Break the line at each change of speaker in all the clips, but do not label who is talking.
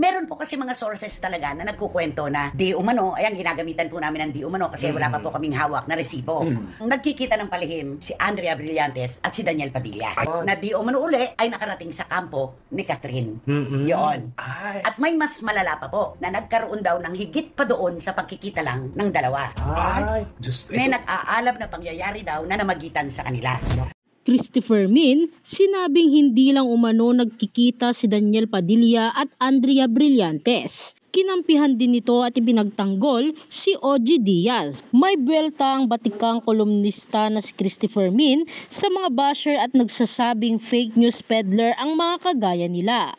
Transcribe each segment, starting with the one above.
Meron po kasi mga sources talaga na nagkukwento na di umano, ayan, ginagamitan po namin ng di umano kasi mm. wala pa po mm. kaming hawak na resibo. Mm. Nagkikita ng palihim si Andrea Brillantes at si Daniel Padilla. Ay. Na di umano uli ay nakarating sa kampo ni Catherine. Mm-hmm. Yun. Ay. At may mas malala pa po na nagkaroon daw ng higit pa doon sa pagkikita lang ng dalawa. Ay. Ay. may nag-aalab na pangyayari daw na namagitan sa kanila.
Christopher Min, sinabing hindi lang umano nagkikita si Daniel Padilla at Andrea Brillantes. Kinampihan din nito at ipinagtanggol si OG Diaz. May buwelta ang batikang kolumnista na si Christopher Min sa mga basher at nagsasabing fake news peddler ang mga kagaya nila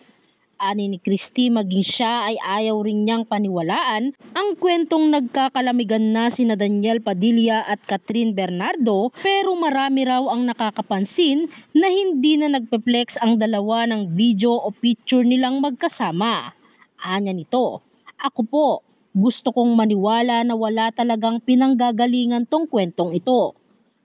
ani ni Christy maging siya ay ayaw rin niyang paniwalaan ang kwentong nagkakalamigan na sina Daniel Padilla at Catherine Bernardo pero marami raw ang nakakapansin na hindi na nagpeplex ang dalawa ng video o picture nilang magkasama. Anya nito, ako po, gusto kong maniwala na wala talagang pinanggagalingan tong kwentong ito.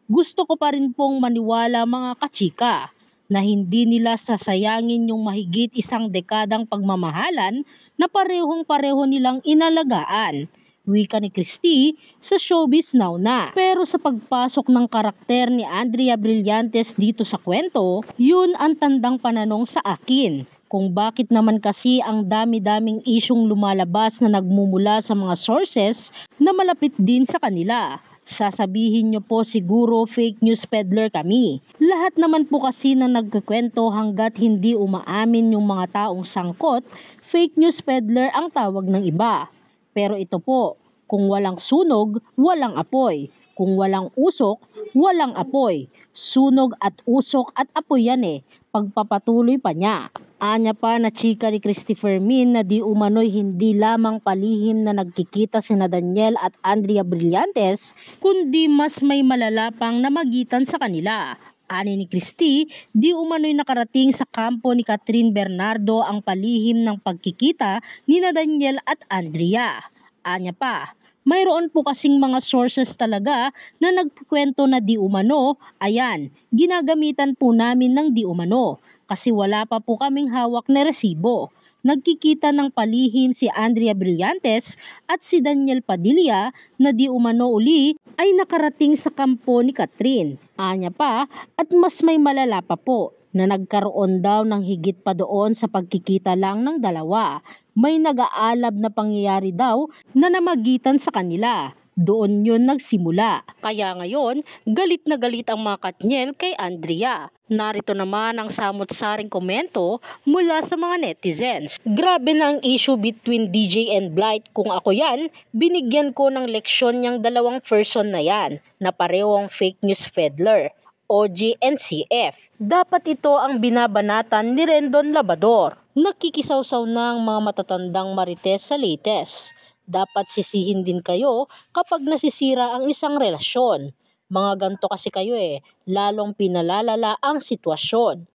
Gusto ko pa rin pong maniwala mga kachika na hindi nila sasayangin yung mahigit isang dekadang pagmamahalan na parehong-pareho nilang inalagaan wika ni Christie sa showbiz now na. Pero sa pagpasok ng karakter ni Andrea Brillantes dito sa kwento, yun ang tandang pananong sa akin kung bakit naman kasi ang dami-daming isyong lumalabas na nagmumula sa mga sources na malapit din sa kanila. Sasabihin nyo po siguro fake news peddler kami. Lahat naman po kasi na nagkukwento hanggat hindi umaamin yung mga taong sangkot, fake news peddler ang tawag ng iba. Pero ito po, kung walang sunog, walang apoy. Kung walang usok, walang apoy. Sunog at usok at apoy yan eh. Pagpapatuloy pa niya. Anya pa na chika ni Christopher Min na di umano'y hindi lamang palihim na nagkikita si na Daniel at Andrea Brillantes, kundi mas may malalapang namagitan sa kanila. Ani ni Christie, di umano'y nakarating sa kampo ni Catherine Bernardo ang palihim ng pagkikita ni na Daniel at Andrea. Anya pa, mayroon po kasing mga sources talaga na nagkukwento na di umano. Ayan, ginagamitan po namin ng di umano kasi wala pa po kaming hawak na resibo. Nagkikita ng palihim si Andrea Brillantes at si Daniel Padilla na di umano uli ay nakarating sa kampo ni Catherine. Anya pa at mas may malala pa po na nagkaroon daw ng higit pa doon sa pagkikita lang ng dalawa may nag-aalab na pangyayari daw na namagitan sa kanila. Doon yun nagsimula. Kaya ngayon, galit na galit ang mga Katniel kay Andrea. Narito naman ang samot-saring komento mula sa mga netizens. Grabe na ang issue between DJ and Blight. Kung ako yan, binigyan ko ng leksyon niyang dalawang person na yan na pareho ang fake news peddler o GNCF. Dapat ito ang binabanatan ni Rendon Labador. Nakikisawsaw na ang mga matatandang marites sa latest. Dapat sisihin din kayo kapag nasisira ang isang relasyon. Mga ganto kasi kayo eh, lalong pinalalala ang sitwasyon.